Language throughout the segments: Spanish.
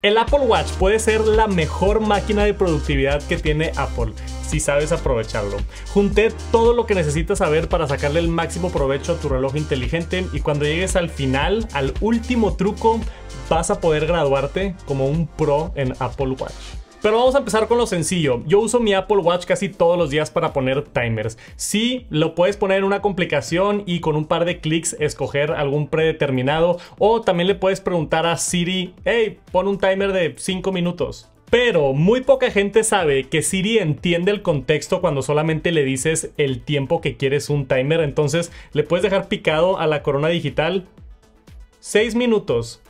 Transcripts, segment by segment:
El Apple Watch puede ser la mejor máquina de productividad que tiene Apple si sabes aprovecharlo. Junte todo lo que necesitas saber para sacarle el máximo provecho a tu reloj inteligente y cuando llegues al final, al último truco, vas a poder graduarte como un pro en Apple Watch. Pero vamos a empezar con lo sencillo. Yo uso mi Apple Watch casi todos los días para poner timers. Sí, lo puedes poner en una complicación y con un par de clics escoger algún predeterminado. O también le puedes preguntar a Siri, hey, pon un timer de 5 minutos. Pero muy poca gente sabe que Siri entiende el contexto cuando solamente le dices el tiempo que quieres un timer. Entonces le puedes dejar picado a la corona digital 6 minutos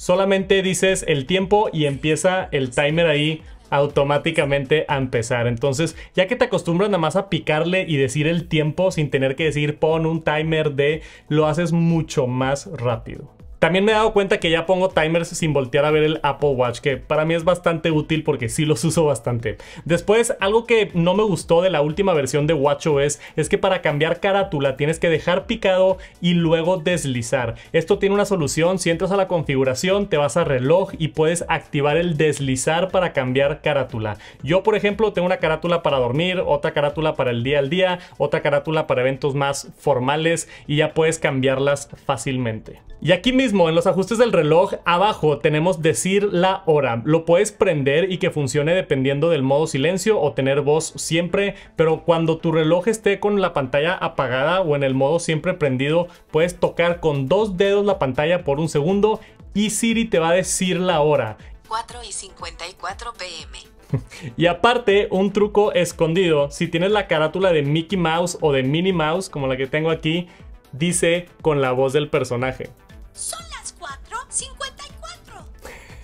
solamente dices el tiempo y empieza el timer ahí automáticamente a empezar. Entonces, ya que te acostumbras nada más a picarle y decir el tiempo sin tener que decir pon un timer de, lo haces mucho más rápido. También me he dado cuenta que ya pongo timers sin voltear a ver el Apple Watch, que para mí es bastante útil porque sí los uso bastante. Después, algo que no me gustó de la última versión de WatchOS es que para cambiar carátula tienes que dejar picado y luego deslizar. Esto tiene una solución, si entras a la configuración te vas a reloj y puedes activar el deslizar para cambiar carátula. Yo por ejemplo tengo una carátula para dormir, otra carátula para el día al día, otra carátula para eventos más formales y ya puedes cambiarlas fácilmente. Y aquí mismo en los ajustes del reloj, abajo tenemos decir la hora. Lo puedes prender y que funcione dependiendo del modo silencio o tener voz siempre, pero cuando tu reloj esté con la pantalla apagada o en el modo siempre prendido, puedes tocar con dos dedos la pantalla por un segundo y Siri te va a decir la hora. 4 y pm. Y aparte, un truco escondido, si tienes la carátula de Mickey Mouse o de Minnie Mouse, como la que tengo aquí, dice con la voz del personaje.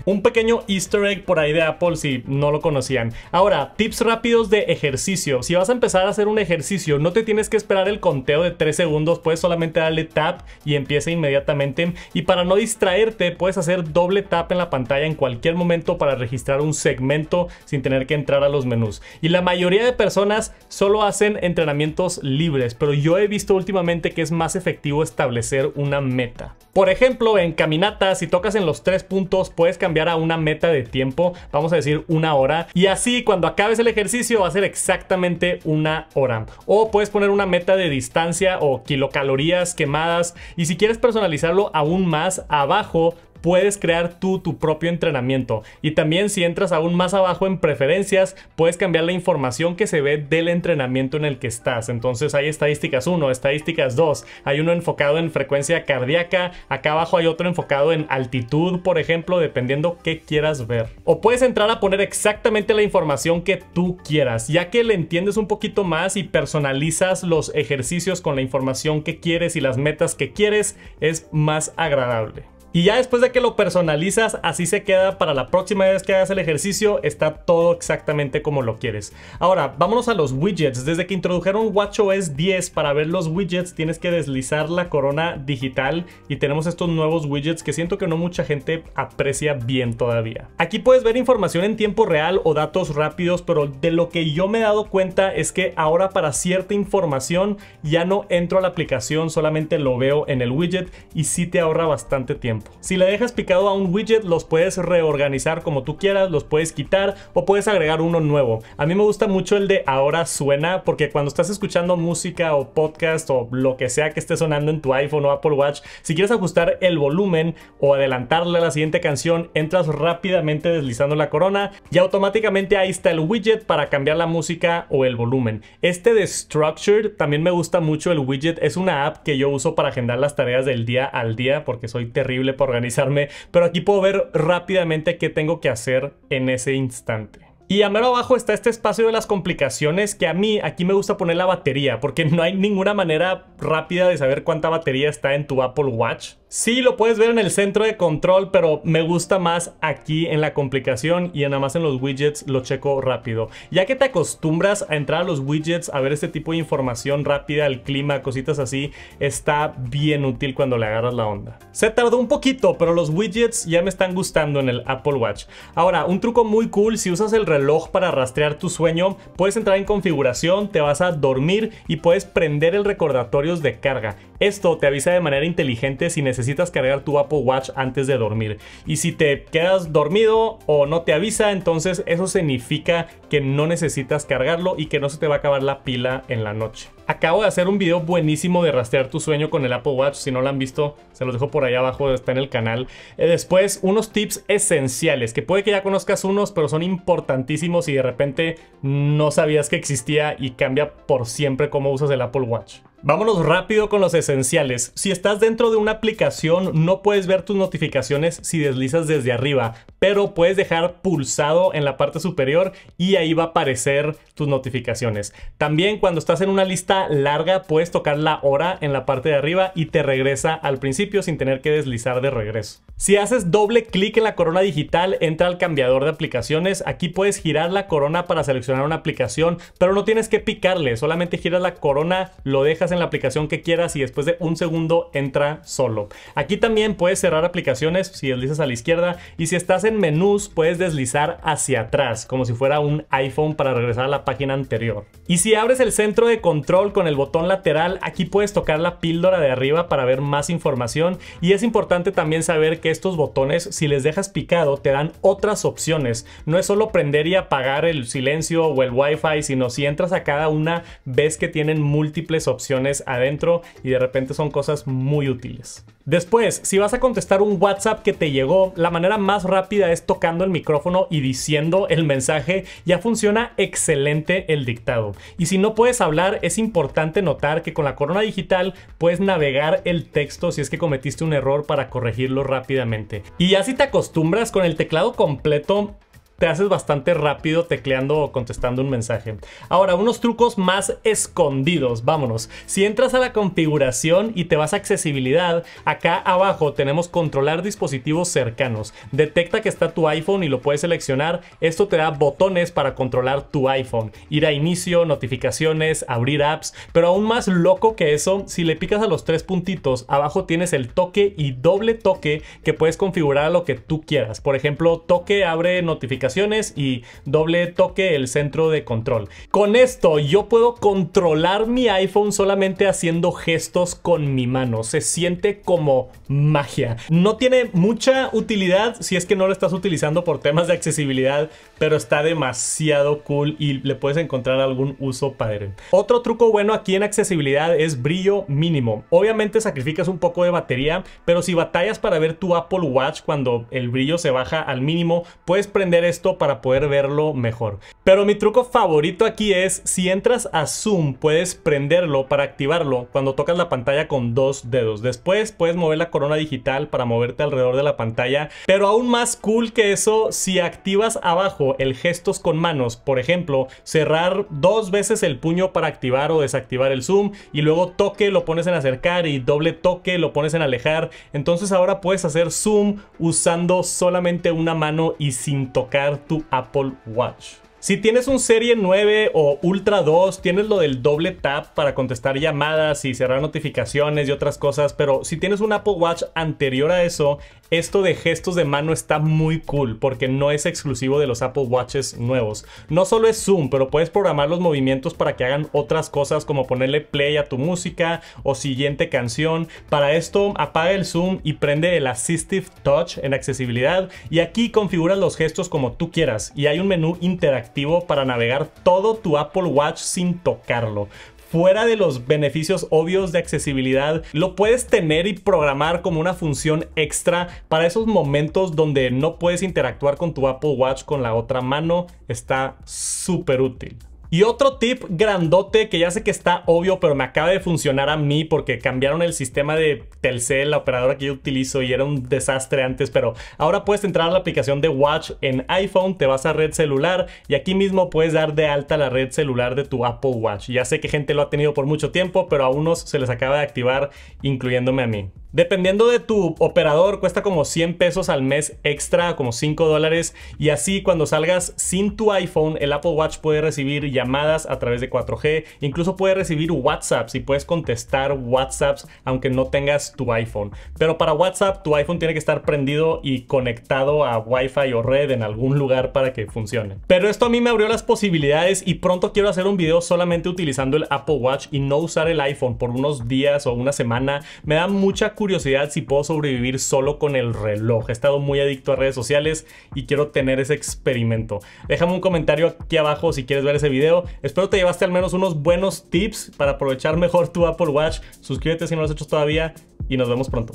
Un pequeño easter egg por ahí de Apple si no lo conocían. Ahora, tips rápidos de ejercicio. Si vas a empezar a hacer un ejercicio, no te tienes que esperar el conteo de 3 segundos, puedes solamente darle tap y empieza inmediatamente. Y para no distraerte, puedes hacer doble tap en la pantalla en cualquier momento para registrar un segmento sin tener que entrar a los menús. Y la mayoría de personas solo hacen entrenamientos libres, pero yo he visto últimamente que es más efectivo establecer una meta. Por ejemplo, en caminata, si tocas en los tres puntos, puedes cambiar a una meta de tiempo, vamos a decir una hora, y así cuando acabes el ejercicio va a ser exactamente una hora. O puedes poner una meta de distancia o kilocalorías quemadas, y si quieres personalizarlo aún más, abajo puedes crear tú tu propio entrenamiento. Y también si entras aún más abajo en preferencias, puedes cambiar la información que se ve del entrenamiento en el que estás. Entonces hay estadísticas 1, estadísticas 2, hay uno enfocado en frecuencia cardíaca, acá abajo hay otro enfocado en altitud, por ejemplo, dependiendo qué quieras ver. O puedes entrar a poner exactamente la información que tú quieras, ya que le entiendes un poquito más y personalizas los ejercicios con la información que quieres y las metas que quieres, es más agradable. Y ya después de que lo personalizas, así se queda para la próxima vez que hagas el ejercicio, está todo exactamente como lo quieres. Ahora, vámonos a los widgets. Desde que introdujeron WatchOS 10 para ver los widgets, tienes que deslizar la corona digital y tenemos estos nuevos widgets que siento que no mucha gente aprecia bien todavía. Aquí puedes ver información en tiempo real o datos rápidos, pero de lo que yo me he dado cuenta es que ahora para cierta información ya no entro a la aplicación, solamente lo veo en el widget y sí te ahorra bastante tiempo. Si le dejas picado a un widget, los puedes reorganizar como tú quieras, los puedes quitar o puedes agregar uno nuevo. A mí me gusta mucho el de ahora suena, porque cuando estás escuchando música o podcast o lo que sea que esté sonando en tu iPhone o Apple Watch, si quieres ajustar el volumen o adelantarle a la siguiente canción, entras rápidamente deslizando la corona y automáticamente ahí está el widget para cambiar la música o el volumen. Este de Structured también me gusta mucho el widget, es una app que yo uso para agendar las tareas del día al día porque soy terrible para organizarme, pero aquí puedo ver rápidamente qué tengo que hacer en ese instante. Y a abajo está este espacio de las complicaciones que a mí aquí me gusta poner la batería porque no hay ninguna manera rápida de saber cuánta batería está en tu Apple Watch. Sí, lo puedes ver en el centro de control, pero me gusta más aquí en la complicación y nada más en los widgets lo checo rápido. Ya que te acostumbras a entrar a los widgets, a ver este tipo de información rápida, el clima, cositas así, está bien útil cuando le agarras la onda. Se tardó un poquito, pero los widgets ya me están gustando en el Apple Watch. Ahora, un truco muy cool, si usas el reloj para rastrear tu sueño, puedes entrar en configuración, te vas a dormir y puedes prender el recordatorios de carga. Esto te avisa de manera inteligente sin necesidad necesitas cargar tu Apple Watch antes de dormir. Y si te quedas dormido o no te avisa, entonces eso significa que no necesitas cargarlo y que no se te va a acabar la pila en la noche. Acabo de hacer un video buenísimo de rastrear tu sueño con el Apple Watch. Si no lo han visto, se los dejo por ahí abajo, está en el canal. Eh, después, unos tips esenciales, que puede que ya conozcas unos, pero son importantísimos y de repente no sabías que existía y cambia por siempre cómo usas el Apple Watch. Vámonos rápido con los esenciales. Si estás dentro de una aplicación, no puedes ver tus notificaciones si deslizas desde arriba, pero puedes dejar pulsado en la parte superior y ahí va a aparecer tus notificaciones. También cuando estás en una lista larga puedes tocar la hora en la parte de arriba y te regresa al principio sin tener que deslizar de regreso. Si haces doble clic en la corona digital, entra al cambiador de aplicaciones. Aquí puedes girar la corona para seleccionar una aplicación, pero no tienes que picarle, solamente giras la corona, lo dejas en la aplicación que quieras y después de un segundo entra solo. Aquí también puedes cerrar aplicaciones si deslizas a la izquierda y si estás en menús puedes deslizar hacia atrás, como si fuera un iPhone para regresar a la página anterior. Y si abres el centro de control con el botón lateral, aquí puedes tocar la píldora de arriba para ver más información y es importante también saber que estos botones si les dejas picado te dan otras opciones, no es solo prender y apagar el silencio o el wifi, sino si entras a cada una ves que tienen múltiples opciones adentro y de repente son cosas muy útiles. Después, si vas a contestar un WhatsApp que te llegó, la manera más rápida es tocando el micrófono y diciendo el mensaje, ya funciona excelente el dictado. Y si no puedes hablar, es importante importante notar que con la corona digital puedes navegar el texto si es que cometiste un error para corregirlo rápidamente. Y ya te acostumbras con el teclado completo te haces bastante rápido tecleando o contestando un mensaje. Ahora, unos trucos más escondidos, vámonos. Si entras a la configuración y te vas a accesibilidad, acá abajo tenemos controlar dispositivos cercanos. Detecta que está tu iPhone y lo puedes seleccionar. Esto te da botones para controlar tu iPhone. Ir a inicio, notificaciones, abrir apps. Pero aún más loco que eso, si le picas a los tres puntitos, abajo tienes el toque y doble toque que puedes configurar a lo que tú quieras. Por ejemplo, toque abre notificaciones y doble toque el centro de control. Con esto yo puedo controlar mi iPhone solamente haciendo gestos con mi mano. Se siente como magia. No tiene mucha utilidad si es que no lo estás utilizando por temas de accesibilidad, pero está demasiado cool y le puedes encontrar algún uso padre. Otro truco bueno aquí en accesibilidad es brillo mínimo. Obviamente sacrificas un poco de batería, pero si batallas para ver tu Apple Watch cuando el brillo se baja al mínimo, puedes prender para poder verlo mejor. Pero mi truco favorito aquí es, si entras a zoom puedes prenderlo para activarlo cuando tocas la pantalla con dos dedos. Después puedes mover la corona digital para moverte alrededor de la pantalla. Pero aún más cool que eso, si activas abajo el gestos con manos, por ejemplo, cerrar dos veces el puño para activar o desactivar el zoom y luego toque lo pones en acercar y doble toque lo pones en alejar. Entonces ahora puedes hacer zoom usando solamente una mano y sin tocar tu Apple Watch. Si tienes un Serie 9 o Ultra 2, tienes lo del doble tap para contestar llamadas y cerrar notificaciones y otras cosas, pero si tienes un Apple Watch anterior a eso, esto de gestos de mano está muy cool porque no es exclusivo de los Apple Watches nuevos. No solo es zoom, pero puedes programar los movimientos para que hagan otras cosas como ponerle play a tu música o siguiente canción. Para esto apaga el zoom y prende el Assistive Touch en accesibilidad y aquí configuras los gestos como tú quieras y hay un menú interactivo para navegar todo tu Apple Watch sin tocarlo fuera de los beneficios obvios de accesibilidad, lo puedes tener y programar como una función extra para esos momentos donde no puedes interactuar con tu Apple Watch con la otra mano. Está súper útil. Y otro tip grandote que ya sé que está obvio, pero me acaba de funcionar a mí porque cambiaron el sistema de Telcel, la operadora que yo utilizo y era un desastre antes, pero ahora puedes entrar a la aplicación de Watch en iPhone, te vas a red celular y aquí mismo puedes dar de alta la red celular de tu Apple Watch. Ya sé que gente lo ha tenido por mucho tiempo, pero a unos se les acaba de activar, incluyéndome a mí. Dependiendo de tu operador, cuesta como 100 pesos al mes extra, como 5 dólares, y así cuando salgas sin tu iPhone, el Apple Watch puede recibir llamadas a través de 4G, incluso puedes recibir WhatsApps y puedes contestar WhatsApps aunque no tengas tu iPhone. Pero para WhatsApp tu iPhone tiene que estar prendido y conectado a Wi-Fi o red en algún lugar para que funcione. Pero esto a mí me abrió las posibilidades y pronto quiero hacer un video solamente utilizando el Apple Watch y no usar el iPhone por unos días o una semana. Me da mucha curiosidad si puedo sobrevivir solo con el reloj. He estado muy adicto a redes sociales y quiero tener ese experimento. Déjame un comentario aquí abajo si quieres ver ese video Espero te llevaste al menos unos buenos tips para aprovechar mejor tu Apple Watch. Suscríbete si no lo has hecho todavía y nos vemos pronto.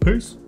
Peace.